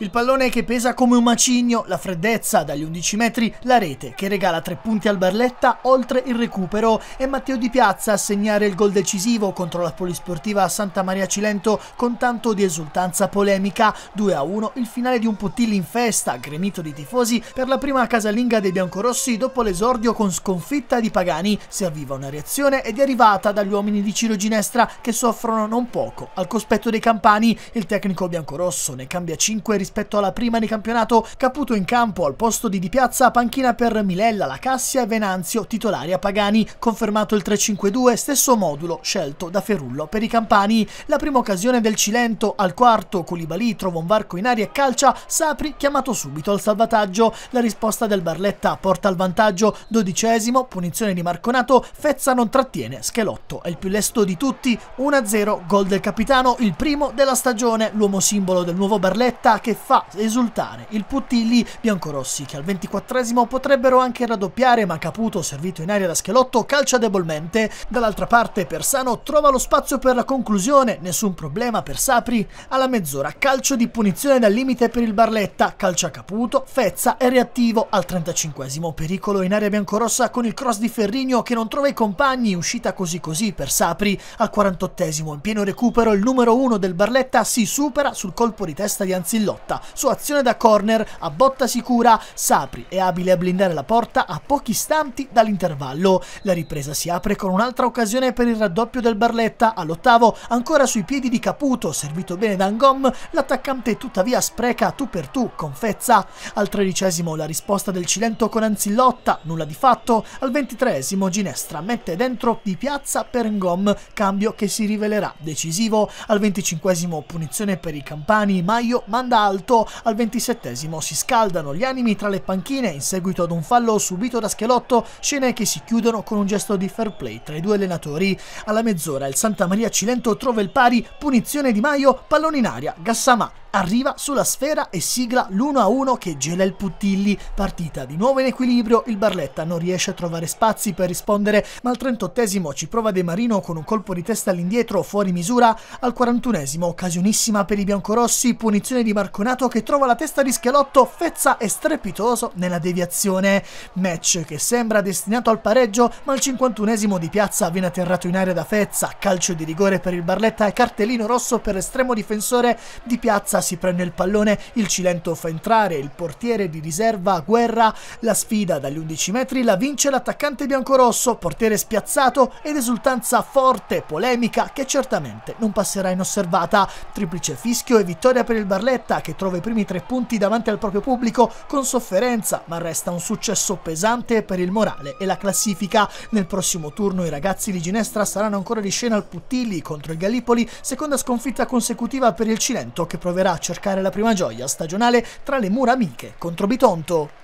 Il pallone che pesa come un macigno, la freddezza dagli 11 metri, la rete che regala tre punti al Barletta oltre il recupero e Matteo Di Piazza a segnare il gol decisivo contro la polisportiva Santa Maria Cilento con tanto di esultanza polemica. 2-1 a il finale di un Putilli in festa, gremito di tifosi per la prima casalinga dei biancorossi dopo l'esordio con sconfitta di Pagani. Si avviva una reazione ed è arrivata dagli uomini di Ciro Ginestra che soffrono non poco al cospetto dei campani. Il tecnico biancorosso ne cambia 5 rispetto rispetto alla prima di campionato, Caputo in campo al posto di Di Piazza, panchina per Milella, Lacassia e Venanzio, titolari a Pagani. Confermato il 3-5-2, stesso modulo scelto da Ferullo per i campani. La prima occasione del Cilento, al quarto Colibali trova un varco in aria e calcia, Sapri chiamato subito al salvataggio. La risposta del Barletta porta al vantaggio, dodicesimo, punizione di Marconato, Fezza non trattiene, Schelotto è il più lesto di tutti, 1-0, gol del capitano, il primo della stagione, l'uomo simbolo del nuovo Barletta che fa esultare il Puttili biancorossi che al 24 potrebbero anche raddoppiare ma Caputo servito in aria da Schelotto calcia debolmente. Dall'altra parte Persano trova lo spazio per la conclusione, nessun problema per Sapri. Alla mezz'ora calcio di punizione dal limite per il Barletta, calcia Caputo, Fezza è reattivo al 35 pericolo in area biancorossa con il cross di Ferrigno che non trova i compagni, uscita così così per Sapri. Al 48 in pieno recupero il numero 1 del Barletta si supera sul colpo di testa di Anzillotto porta. Su azione da corner, a botta sicura, Sapri è abile a blindare la porta a pochi istanti dall'intervallo. La ripresa si apre con un'altra occasione per il raddoppio del Barletta. All'ottavo, ancora sui piedi di Caputo, servito bene da Angom, l'attaccante tuttavia spreca tu per tu con Fezza. Al tredicesimo la risposta del Cilento con Anzillotta, nulla di fatto. Al ventitreesimo Ginestra mette dentro di piazza per Ngom, cambio che si rivelerà decisivo. Al venticinquesimo punizione per i campani, Maio manda a alto, al 27 si scaldano gli animi tra le panchine in seguito ad un fallo subito da Schelotto, scene che si chiudono con un gesto di fair play tra i due allenatori. Alla mezz'ora il Santa Maria Cilento trova il pari, punizione di Maio, pallone in aria, Gassamà arriva sulla sfera e sigla l'1-1 che gela il Puttilli. Partita di nuovo in equilibrio, il Barletta non riesce a trovare spazi per rispondere, ma al 38 esimo ci prova De Marino con un colpo di testa all'indietro fuori misura, al 41 esimo occasionissima per i biancorossi, punizione di Marconato che trova la testa di Schelotto, fezza e strepitoso nella deviazione. Match che sembra destinato al pareggio, ma al 51 esimo di Piazza viene atterrato in aria da Fezza, calcio di rigore per il Barletta e cartellino rosso per l'estremo difensore di Piazza si prende il pallone, il Cilento fa entrare il portiere di riserva Guerra, la sfida dagli 11 metri la vince l'attaccante biancorosso, portiere spiazzato ed esultanza forte, polemica che certamente non passerà inosservata. Triplice fischio e vittoria per il Barletta che trova i primi tre punti davanti al proprio pubblico con sofferenza, ma resta un successo pesante per il morale e la classifica. Nel prossimo turno i ragazzi di Ginestra saranno ancora di scena al Puttili contro il Gallipoli, seconda sconfitta consecutiva per il Cilento che proverà a cercare la prima gioia stagionale tra le mura amiche contro Bitonto.